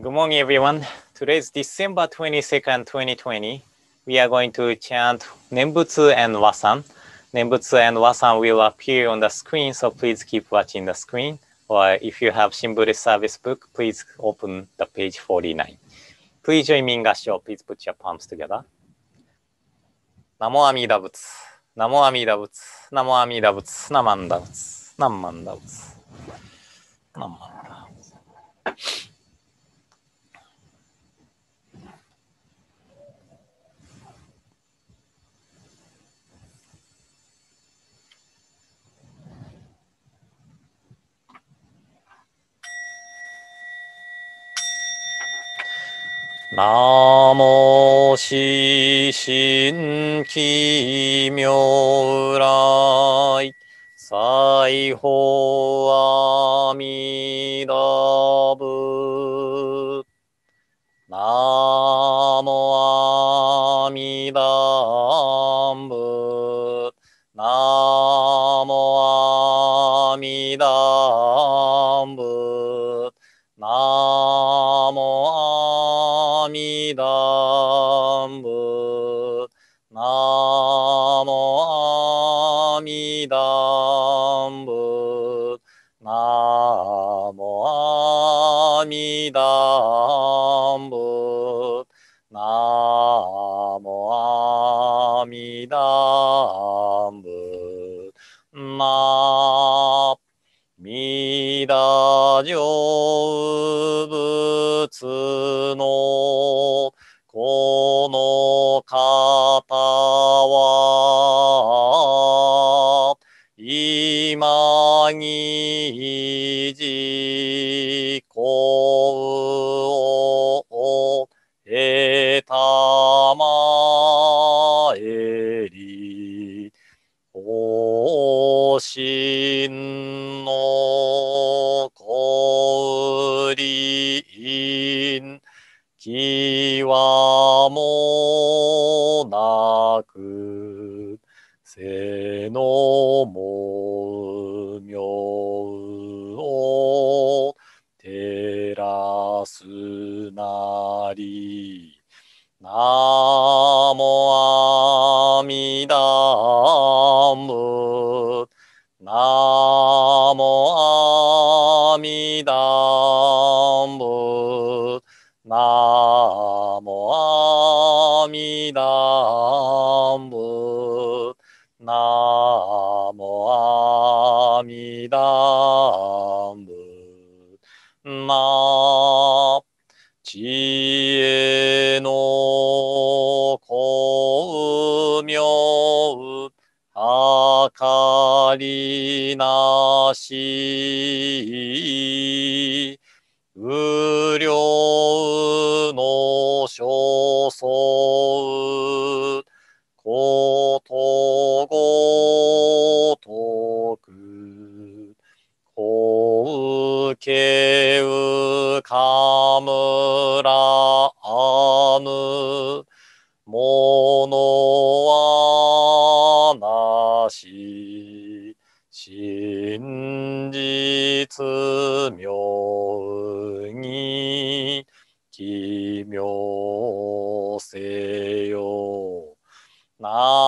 Good morning, everyone. Today is December 22nd, 2020. We are going to chant Nembutsu and Wasan. Nembutsu and Wasan will appear on the screen, so please keep watching the screen. Or if you have Shimburi service book, please open the page 49. Please join me in Gassho. Please put your palms together. Namo Amida Butsu. Namo Amida Butsu. Namo Amida Butsu. Namanda Butsu. Namanda Butsu. Namanda Butsu. きみょうらい。妙来ほ法阿弥陀仏ナモ阿弥陀ぶ。のミダンブナモアミりなし、無量せよ。なあ。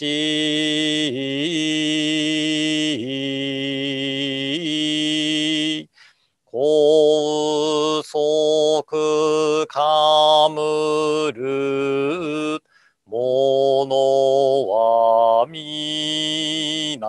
し、高速かむるものはみな、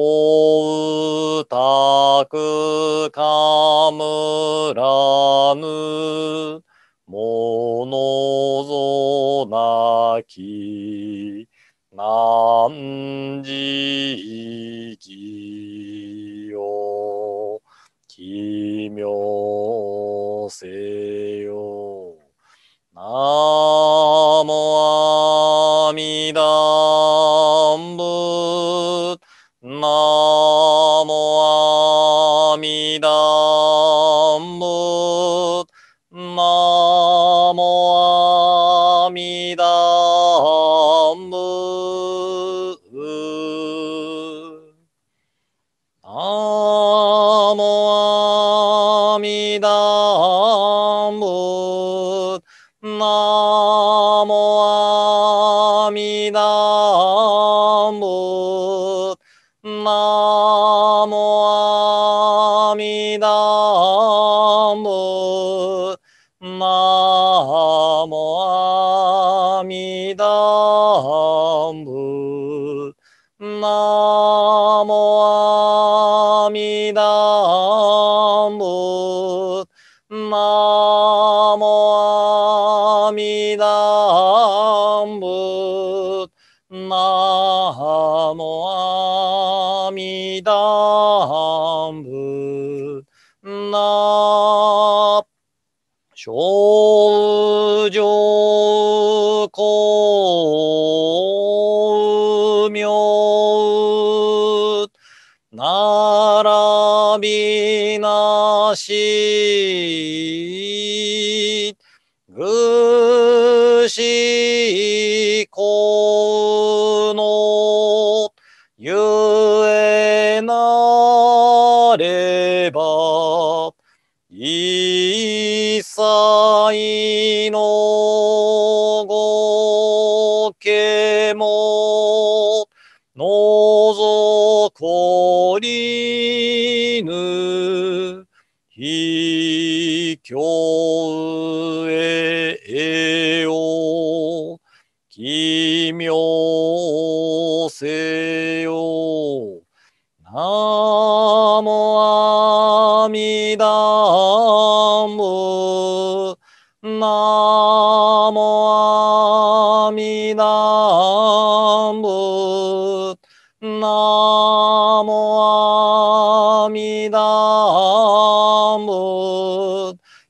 おうたくかむらぬものぞなき Oh Mô Ma ならびなし、ぐしこの、ゆえなれば、いさいの、残りぬ秘境へを奇妙せよ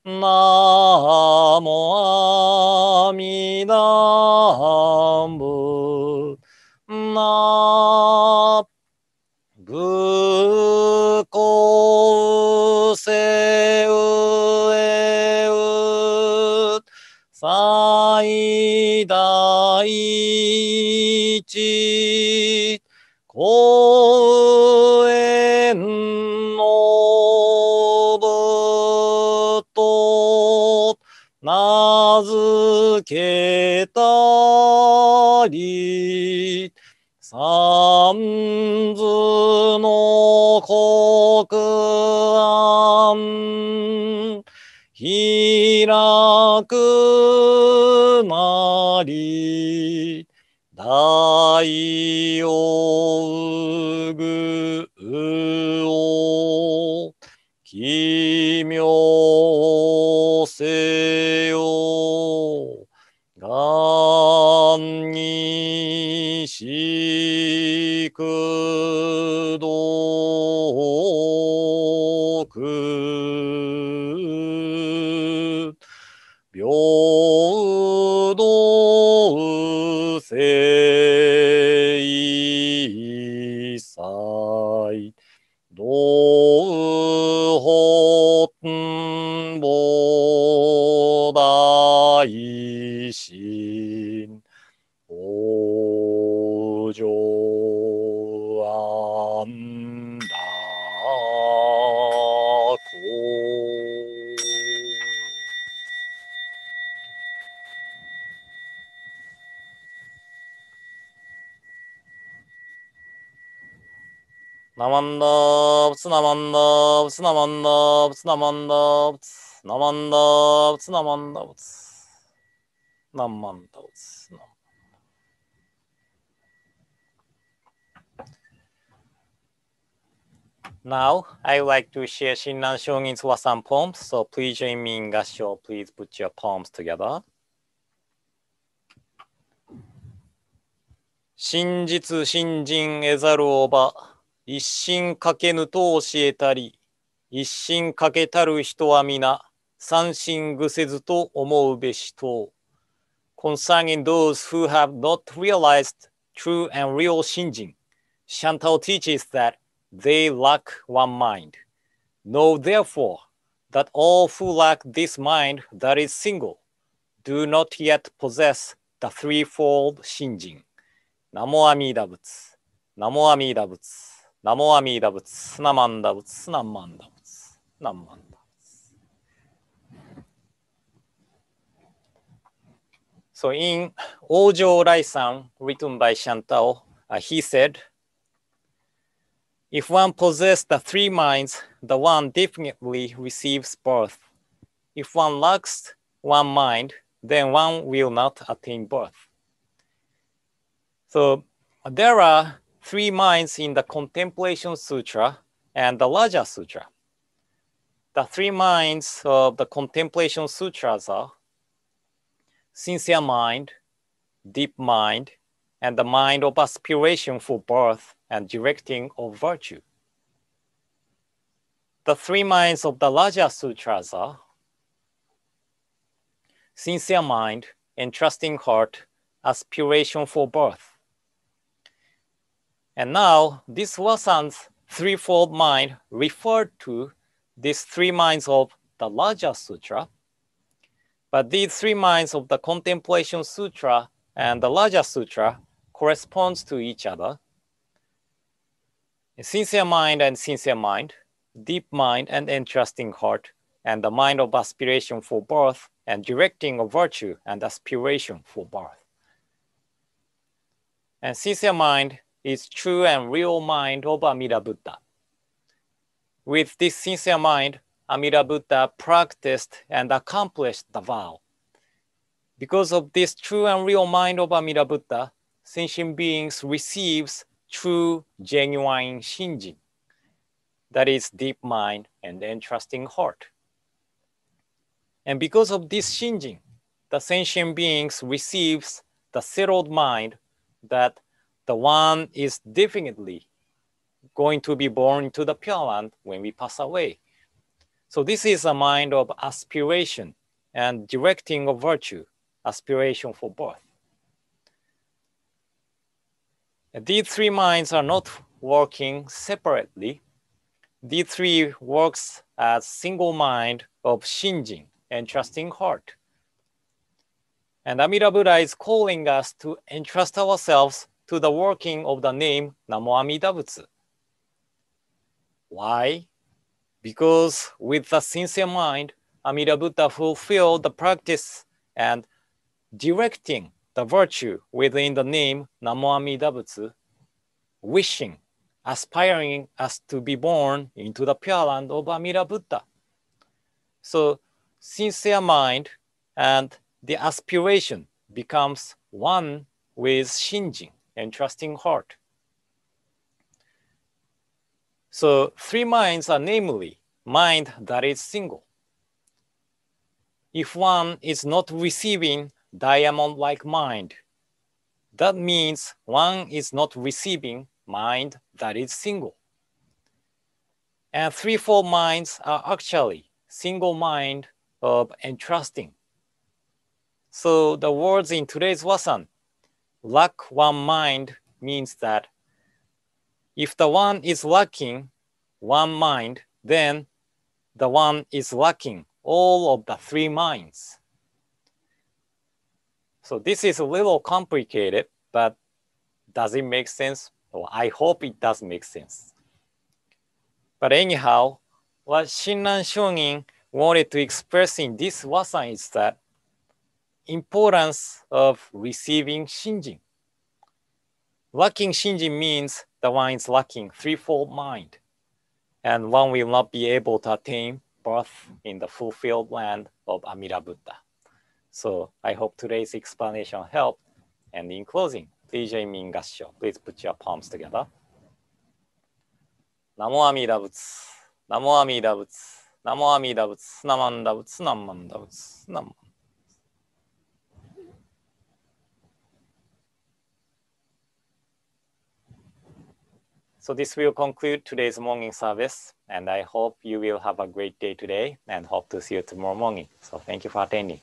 ナモア預けたり、三途の国安、開くなり、大王にしくマンダー、ブツナマンダー、ブツナマンダー、ブツナマンダー、ブツナマンダー、ブツナマンダー、ブツナマンダー、ブツナマンダー。Now, I would like to share Shinran Shogin's Wasan poems, so please join me in Gassho. Please put your poems together. 真実、新人、得ざるをば。一心かけぬと教えたり、一心かけたる人は皆、三心ぐせずと思うべしと。Concerning those who have not realized true and real 信 h i n j i n Shantao teaches that they lack one mind. Know therefore that all who lack this mind that is single do not yet possess the threefold 信 h i n j i n ナモアミーダ仏。ナモアミーダ仏。So in Ojo Raisan, written by Shantao, uh, he said, If one possesses the three minds, the one definitely receives birth. If one lacks one mind, then one will not attain birth. So there are three minds in the Contemplation Sutra and the Raja Sutra. The three minds of the Contemplation Sutras are sincere mind, deep mind, and the mind of aspiration for birth and directing of virtue. The three minds of the Raja Sutras are sincere mind, entrusting heart, aspiration for birth. And now this Wasan's threefold mind referred to these three minds of the Larger Sutra. But these three minds of the Contemplation Sutra and the Larger Sutra corresponds to each other. Sincere mind and sincere mind, deep mind and entrusting heart, and the mind of aspiration for birth and directing of virtue and aspiration for birth. And sincere mind is true and real mind of Amida Buddha. With this sincere mind, Amida Buddha practiced and accomplished the vow. Because of this true and real mind of Amida Buddha, sentient beings receives true, genuine Shinjin, that is deep mind and entrusting heart. And because of this Shinjin, the sentient beings receives the settled mind that the one is definitely going to be born to the Pure Land when we pass away. So this is a mind of aspiration and directing of virtue, aspiration for birth. these three minds are not working separately. These three works as single mind of Shinjin and trusting heart. And Amida Buddha is calling us to entrust ourselves to the working of the name Namo Amida Butsu. Why? Because with the sincere mind, Amida Buddha fulfilled the practice and directing the virtue within the name Namo Amida Butsu, wishing, aspiring as to be born into the pure land of Amida Buddha. So sincere mind and the aspiration becomes one with Shinjin and trusting heart. So three minds are namely mind that is single. If one is not receiving diamond-like mind, that means one is not receiving mind that is single. And three, four minds are actually single mind of entrusting. So the words in today's wasan lack one mind means that if the one is lacking one mind, then the one is lacking all of the three minds. So this is a little complicated, but does it make sense? Well, I hope it does make sense. But anyhow, what Shinran Shonin wanted to express in this wasan uh, is that importance of receiving Shinjin. Lacking Shinjin means the one is lacking threefold mind, and one will not be able to attain birth in the fulfilled land of Amida Buddha. So I hope today's explanation helped. And in closing, please join me in gassho. Please put your palms together. Namo Amida Butsu. Namo Amida Butsu. Namo Amida Butsu. Namanda Butsu. Namanda Butsu. Namanda. So this will conclude today's morning service, and I hope you will have a great day today and hope to see you tomorrow morning. So thank you for attending.